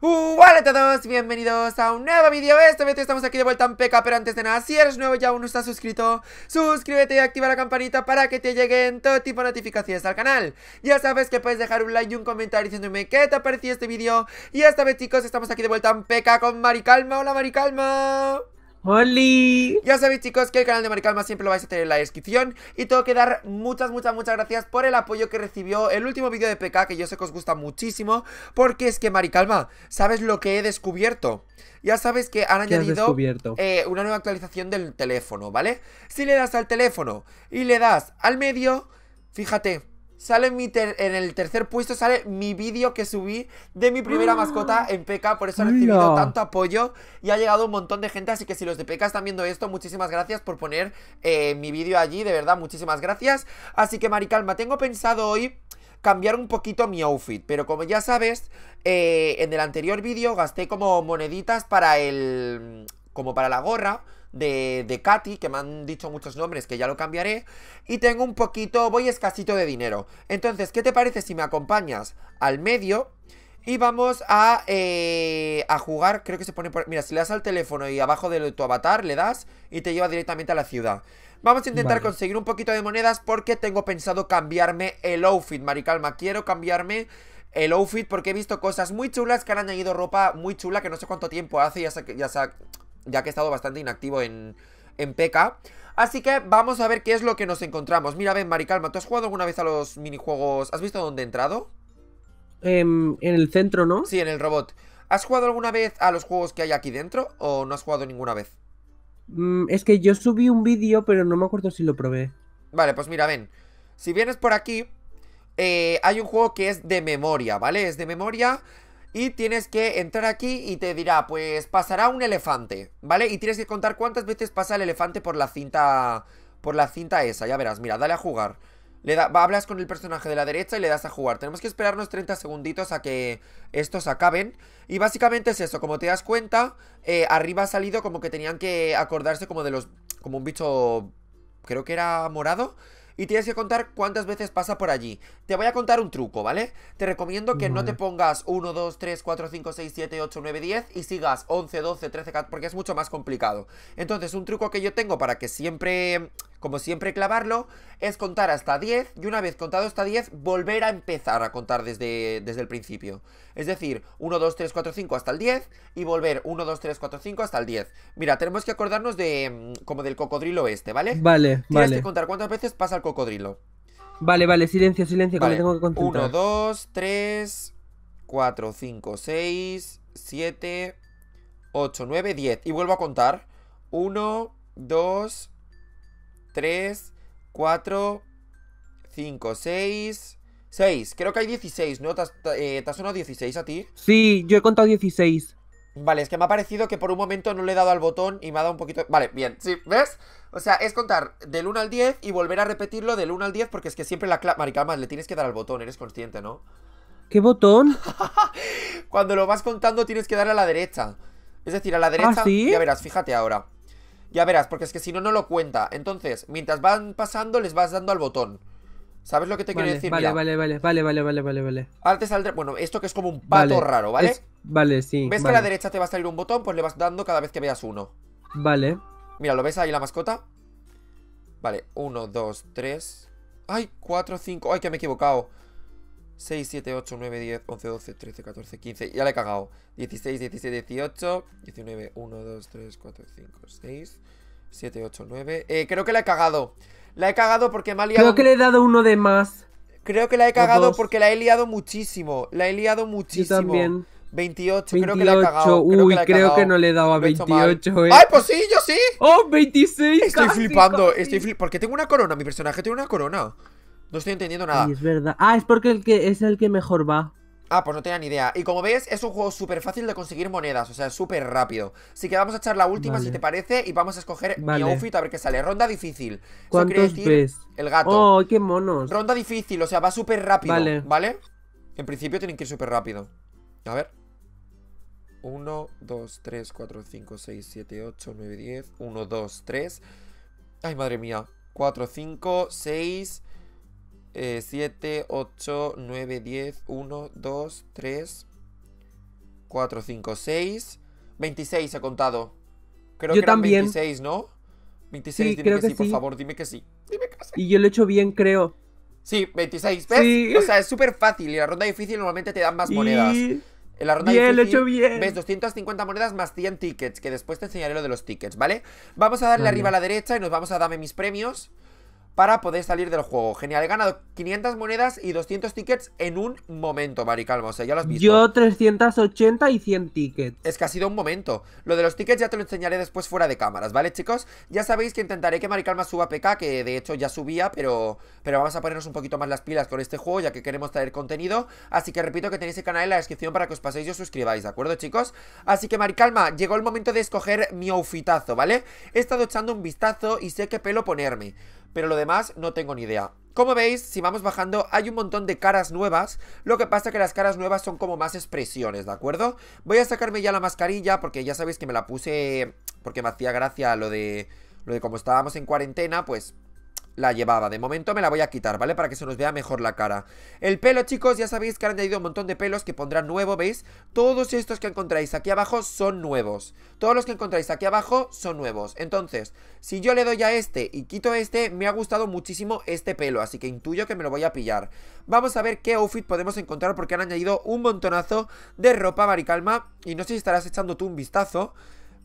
Uh, hola a todos, bienvenidos a un nuevo vídeo Esta vez estamos aquí de vuelta en P.E.K.K.A. Pero antes de nada, si eres nuevo y aún no estás suscrito Suscríbete y activa la campanita Para que te lleguen todo tipo de notificaciones al canal Ya sabes que puedes dejar un like y un comentario Diciéndome qué te ha parecido este vídeo Y esta vez chicos, estamos aquí de vuelta en P.E.K.K.A. Con Maricalma, hola Maricalma ¡Holi! Ya sabéis chicos que el canal de Maricalma siempre lo vais a tener en la descripción Y tengo que dar muchas, muchas, muchas gracias por el apoyo que recibió el último vídeo de PK Que yo sé que os gusta muchísimo Porque es que Maricalma, ¿sabes lo que he descubierto? Ya sabes que han añadido eh, una nueva actualización del teléfono, ¿vale? Si le das al teléfono y le das al medio, fíjate sale en, el tercer puesto sale mi vídeo que subí de mi primera ah. mascota en PK, por eso he recibido tanto apoyo y ha llegado un montón de gente, así que si los de PK están viendo esto, muchísimas gracias por poner eh, mi vídeo allí, de verdad, muchísimas gracias. Así que Maricalma, tengo pensado hoy cambiar un poquito mi outfit, pero como ya sabes, eh, en el anterior vídeo gasté como moneditas para el... como para la gorra de, Katy, que me han dicho muchos nombres que ya lo cambiaré. Y tengo un poquito, voy escasito de dinero. Entonces, ¿qué te parece si me acompañas al medio? Y vamos a, eh, a jugar, creo que se pone por... Mira, si le das al teléfono y abajo de tu avatar le das y te lleva directamente a la ciudad. Vamos a intentar conseguir un poquito de monedas porque tengo pensado cambiarme el outfit, Maricalma. Quiero cambiarme el outfit porque he visto cosas muy chulas que han añadido ropa muy chula que no sé cuánto tiempo hace, ya, que ya, ya que he estado bastante inactivo en, en PK. Así que vamos a ver qué es lo que nos encontramos. Mira, ven, Maricalma, ¿tú has jugado alguna vez a los minijuegos? ¿Has visto dónde he entrado? Em, en el centro, ¿no? Sí, en el robot. ¿Has jugado alguna vez a los juegos que hay aquí dentro o no has jugado ninguna vez? Mm, es que yo subí un vídeo, pero no me acuerdo si lo probé. Vale, pues mira, ven. Si vienes por aquí, eh, hay un juego que es de memoria, ¿vale? Es de memoria y tienes que entrar aquí y te dirá, pues pasará un elefante, ¿vale? Y tienes que contar cuántas veces pasa el elefante por la cinta, por la cinta esa, ya verás, mira, dale a jugar. Le hablas con el personaje de la derecha y le das a jugar. Tenemos que esperarnos 30 segunditos a que estos acaben. Y básicamente es eso, como te das cuenta, eh, arriba ha salido como que tenían que acordarse como de los... como un bicho... creo que era morado y tienes que contar cuántas veces pasa por allí. Te voy a contar un truco, ¿vale? Te recomiendo que no te pongas 1, 2, 3, 4, 5, 6, 7, 8, 9, 10 y sigas 11, 12, 13, 14, porque es mucho más complicado. Entonces, un truco que yo tengo para que siempre como siempre clavarlo, es contar hasta 10 y una vez contado hasta 10 volver a empezar a contar desde, desde el principio. Es decir, 1, 2, 3, 4, 5 hasta el 10 y volver 1, 2, 3, 4, 5 hasta el 10. Mira, tenemos que acordarnos de mm, como del cocodrilo este, ¿vale? Vale, Tienes vale. Tienes que contar cuántas veces pasa el cocodrilo. Vale, vale, silencio, silencio, que me tengo que contar? 1, 2, 3, 4, 5, 6, 7, 8, 9, 10. Y vuelvo a contar. 1, 2, 3, 4, 5, 6, 6. Creo que hay 16, ¿no? ¿Te has, 16 eh, a ti? Sí, yo he contado 16. Vale, es que me ha parecido que por un momento no le he dado al botón y me ha dado un poquito... Vale, bien, sí, ¿ves? O sea, es contar del 1 al 10 y volver a repetirlo del 1 al 10 porque es que siempre la clave... calma, le tienes que dar al botón, eres consciente, ¿no? ¿Qué botón? Cuando lo vas contando tienes que darle a la derecha. Es decir, a la ¿Ah, derecha... ¿Ah, sí? Ya verás, fíjate ahora. Ya verás, porque es que si no, no lo cuenta. Entonces, mientras van pasando, les vas dando al botón. ¿Sabes lo que te quiero decir? Vale, vale, vale, vale, vale, vale, vale, vale. Ahora saldrá, bueno, esto que es como un pato raro, ¿vale? Vale, sí. ¿Ves que a la derecha te va a salir un botón? Pues le vas dando cada vez que veas uno. Vale. Mira, ¿lo ves ahí la mascota? Vale, uno, dos, tres. ¡Ay! Cuatro, cinco. ¡Ay, que me he equivocado! 6, 7, 8, 9, 10, 11, 12, 13, 14, 15. Ya le he cagado. 16, 17, 18, 19, 1, 2, 3, 4, 5, 6, 7, 8, 9. creo que la he cagado. La he cagado porque me ha liado. Creo que le he dado uno de más. Creo que la he cagado porque la he liado muchísimo. La he liado muchísimo. 28, creo que la he cagado. Uy, creo que, le he dado a 28, eh. ¡Ay, pues sí, yo sí! ¡Oh, 26! Estoy flipando, estoy flipando. ¿Por qué tengo una corona? Mi personaje tiene una corona. No estoy entendiendo nada. Sí, es verdad. Ah, es porque el que es el que mejor va. Ah, pues no tenía ni idea. Y como ves, es un juego súper fácil de conseguir monedas, o sea, súper rápido. Así que vamos a echar la última, si te parece, y vamos a escoger mi outfit a ver qué sale. Ronda difícil. ¿Cuántos decir ves? El gato. ¡Oh, qué monos! Ronda difícil, o sea, va súper rápido, vale. ¿vale? En principio tienen que ir súper rápido. A ver. 1, 2, 3, 4, 5, 6, 7, 8, 9, 10. 1, 2, 3. Ay, madre mía. 4, 5, 6... 7, 8, 9, 10, 1, 2, 3, 4, 5, 6. 26 he contado. Creo yo que eran 26, ¿no? 26, dime que, sí, por favor, dime que sí. Dime Y yo lo he hecho bien, creo. Sí, 26, ¿ves? O sea, es súper fácil. Y en la ronda difícil normalmente te dan más monedas. En la ronda difícil, lo he hecho bien. ves 250 monedas más 100 tickets, que después te enseñaré lo de los tickets, ¿vale? Vamos a darle arriba a la derecha y nos vamos a darme mis premios para poder salir del juego. Genial, he ganado 500 monedas y 200 tickets en un momento, Maricalma O sea, ya los has Yo 380 y 100 tickets. Es que ha sido un momento. Lo de los tickets ya te lo enseñaré después fuera de cámaras, ¿vale, chicos? Ya sabéis que intentaré que Maricalma suba PK, que de hecho ya subía, pero, pero vamos a ponernos un poquito más las pilas con este juego, ya que queremos traer contenido. Así que repito que tenéis el canal en la descripción para que os paséis y os suscribáis, ¿de acuerdo, chicos? Así que, Maricalma, llegó el momento de escoger mi outfitazo, ¿vale? He estado echando un vistazo y sé qué pelo ponerme pero lo demás no tengo ni idea. Como veis, si vamos bajando, hay un montón de caras nuevas, lo que pasa que las caras nuevas son como más expresiones, ¿de acuerdo? Voy a sacarme ya la mascarilla, porque ya sabéis que me la puse porque me hacía gracia lo de, lo de como estábamos en cuarentena, pues la llevaba De momento me la voy a quitar, ¿vale? Para que se nos vea mejor la cara El pelo, chicos, ya sabéis que han añadido un montón de pelos Que pondrán nuevo, ¿veis? Todos estos que encontráis aquí abajo son nuevos Todos los que encontráis aquí abajo son nuevos Entonces, si yo le doy a este y quito este Me ha gustado muchísimo este pelo Así que intuyo que me lo voy a pillar Vamos a ver qué outfit podemos encontrar Porque han añadido un montonazo de ropa, Maricalma Y no sé si estarás echando tú un vistazo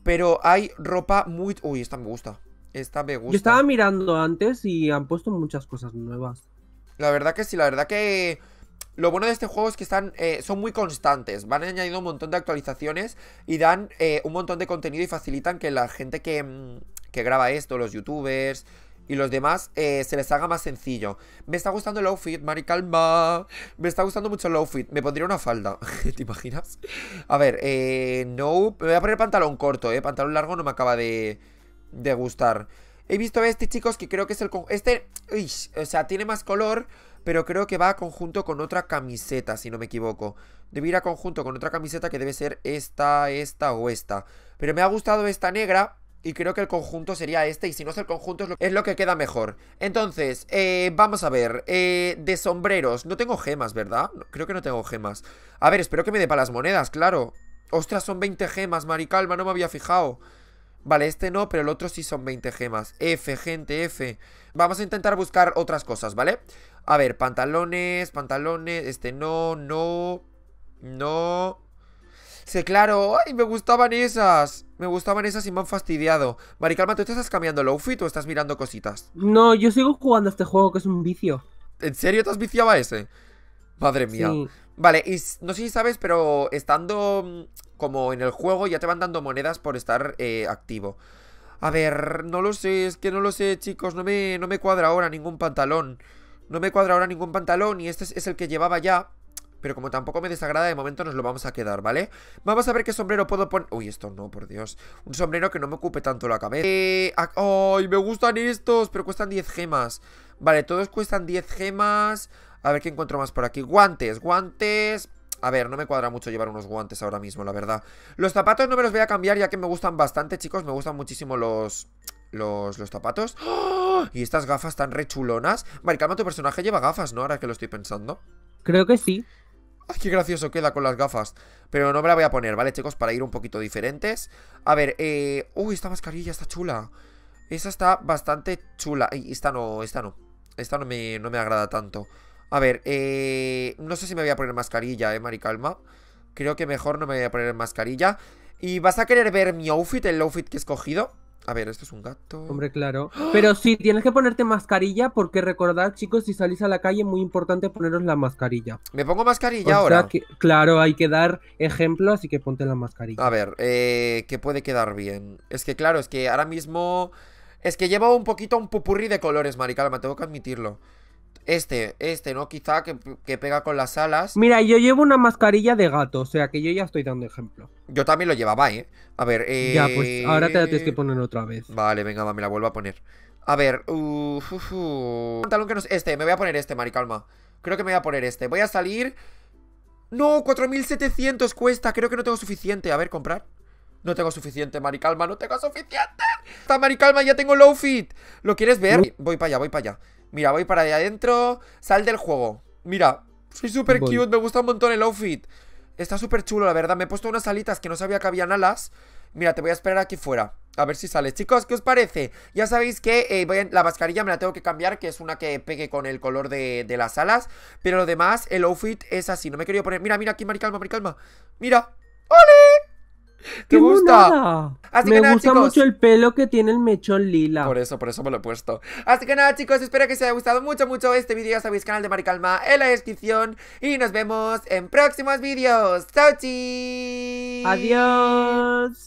Pero hay ropa muy... Uy, esta me gusta esta me gusta. Yo estaba mirando antes y han puesto muchas cosas nuevas. La verdad que sí, la verdad que... Lo bueno de este juego es que están, eh, son muy constantes, van añadiendo un montón de actualizaciones y dan eh, un montón de contenido y facilitan que la gente que, mm, graba esto, los youtubers y los demás, eh, se les haga más sencillo. Me está gustando el outfit, Mari Calma. Me está gustando mucho el outfit. Me pondría una falda, ¿te imaginas? A ver, no... Me voy a poner pantalón corto, ¿eh? Pantalón largo no me acaba de de gustar. He visto este, chicos, que creo que es el... Este, uy, o sea, tiene más color, pero creo que va a conjunto con otra camiseta, si no me equivoco. Debe ir a conjunto con otra camiseta que debe ser esta, esta o esta. Pero me ha gustado esta negra y creo que el conjunto sería este. Y si no es el conjunto, es lo, que queda mejor. Entonces, eh, vamos a ver. Eh, de sombreros. No tengo gemas, ¿verdad? Creo que no tengo gemas. A ver, espero que me dé para las monedas, claro. Ostras, son 20 gemas, Maricalma, no me había fijado. Vale, este no, pero el otro sí son 20 gemas F, gente, F Vamos a intentar buscar otras cosas, ¿vale? A ver, pantalones, pantalones Este no, no No Sí, claro, ¡ay! Me gustaban esas Me gustaban esas y me han fastidiado calma, ¿tú estás cambiando el outfit o estás mirando cositas? No, yo sigo jugando a este juego que es un vicio ¿En serio te has viciado a ese? Madre mía Vale, y no sé si sabes, pero estando mm, como en el juego ya te van dando monedas por estar eh, activo. A ver, no lo sé, es que no lo sé, chicos, no me, no me cuadra ahora ningún pantalón. No me cuadra ahora ningún pantalón y este es, el que llevaba ya. Pero como tampoco me desagrada, de momento nos lo vamos a quedar, ¿vale? Vamos a ver qué sombrero puedo poner... Uy, esto no, por Dios. Un sombrero que no me ocupe tanto la cabeza. Eh, ¡Ay, me gustan estos! Pero cuestan 10 gemas. Vale, todos cuestan 10 gemas... A ver qué encuentro más por aquí. Guantes, guantes... A ver, no me cuadra mucho llevar unos guantes ahora mismo, la verdad Los zapatos no me los voy a cambiar ya que me gustan bastante, chicos Me gustan muchísimo los... Los, zapatos ¡Ah! Y estas gafas tan rechulonas calma, tu personaje lleva gafas, ¿no? Ahora que lo estoy pensando Creo que sí Ay, qué gracioso queda con las gafas Pero no me la voy a poner, ¿vale, chicos? Para ir un poquito diferentes A ver, eh... Uy, esta mascarilla está chula Esa está bastante chula y esta no, esta no Esta no no me agrada tanto a ver, eh, no sé si me voy a poner mascarilla, eh, maricalma Creo que mejor no me voy a poner mascarilla ¿Y vas a querer ver mi outfit, el outfit que he escogido? A ver, esto es un gato Hombre, claro Pero sí, tienes que ponerte mascarilla Porque recordad, chicos, si salís a la calle Muy importante poneros la mascarilla ¿Me pongo mascarilla ahora? claro, hay que dar ejemplo Así que ponte la mascarilla A ver, eh, que puede quedar bien Es que claro, es que ahora mismo... Es que llevo un poquito un pupurri de colores, maricalma Tengo que admitirlo este, este, ¿no? Quizá que, pega con las alas. Mira, yo llevo una mascarilla de gato, o sea que yo ya estoy dando ejemplo. Yo también lo llevaba, ¿eh? A ver, eh... Ya, pues ahora te la tienes que eh, poner otra vez. Vale, venga, me la vuelvo a poner. A ver, uh, que no... Este, me voy a poner este, calma Creo que me voy a poner este. Voy a salir... ¡No! ¡4700 cuesta! Creo que no tengo suficiente. A ver, comprar. No tengo suficiente, Maricalma, no tengo suficiente Está Maricalma, ya tengo el outfit! ¿Lo quieres ver? Uh. Voy para allá, voy para allá Mira, voy para allá adentro, sal del juego Mira, soy súper cute, me gusta un montón el outfit Está súper chulo, la verdad Me he puesto unas alitas que no sabía que habían alas Mira, te voy a esperar aquí fuera a ver si sales Chicos, ¿qué os parece? Ya sabéis que eh, la mascarilla me la tengo que cambiar, que es una que pegue con el color de, las alas. Pero lo demás, el outfit es así. No me he querido poner... Mira, mira aquí, Maricalma, Maricalma. Mira. ¡Ole! ¿Te gusta? me gusta mucho el pelo que tiene el mechón lila. Por eso, por eso me lo he puesto. Así que nada, chicos, espero que os haya gustado mucho, mucho este vídeo. Ya sabéis, canal de Maricalma en la descripción. Y nos vemos en próximos vídeos. ¡Chao, chi! ¡Adiós!